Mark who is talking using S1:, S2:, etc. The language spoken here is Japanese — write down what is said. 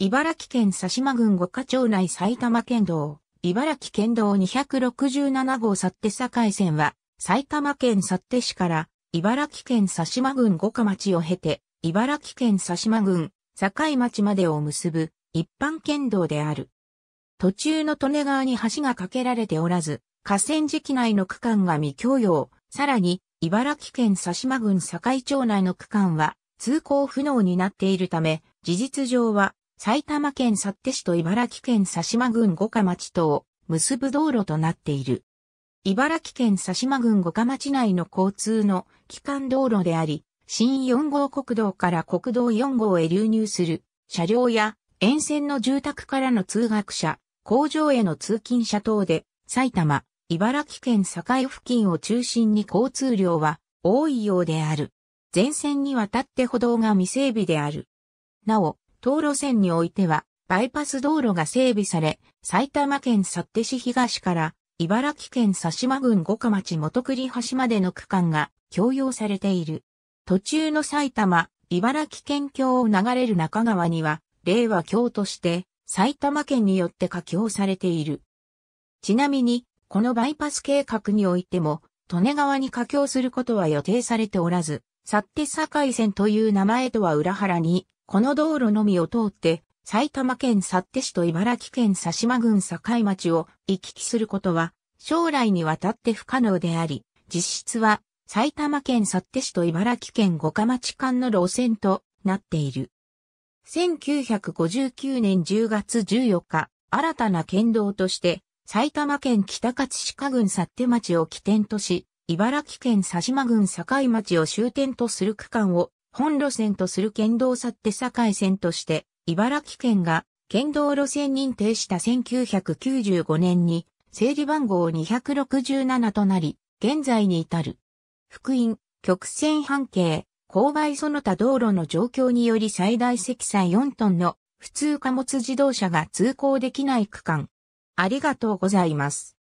S1: 茨城県佐島郡五課町内埼玉県道、茨城県道267号って境線は、埼玉県って市から、茨城県佐島郡五課町を経て、茨城県佐島郡境町までを結ぶ一般県道である。途中の利根川に橋が架けられておらず、河川敷内の区間が未供用、さらに、茨城県佐島郡境町内の区間は通行不能になっているため、事実上は埼玉県幸手市と茨城県佐島郡五日町とを結ぶ道路となっている。茨城県佐島郡五日町内の交通の基幹道路であり、新4号国道から国道4号へ流入する車両や沿線の住宅からの通学者、工場への通勤者等で、埼玉、茨城県境付近を中心に交通量は多いようである。前線にわたって歩道が未整備である。なお、道路線においては、バイパス道路が整備され、埼玉県幸手市東から茨城県佐島郡五日町元栗橋までの区間が共用されている。途中の埼玉、茨城県境を流れる中川には、令和京として埼玉県によって架橋されている。ちなみに、このバイパス計画においても、利根川に架橋することは予定されておらず、幸って境線という名前とは裏腹に、この道路のみを通って、埼玉県幸手市と茨城県佐島郡境町を行き来することは、将来にわたって不可能であり、実質は埼玉県幸手市と茨城県五日町間の路線となっている。1959年10月14日、新たな県道として、埼玉県北勝鹿郡幸手町を起点とし、茨城県佐島郡境町を終点とする区間を本路線とする県道去って境線として、茨城県が県道路線認定した1995年に、整理番号267となり、現在に至る。福音、曲線半径、勾配その他道路の状況により最大積載4トンの普通貨物自動車が通行できない区間。ありがとうございます。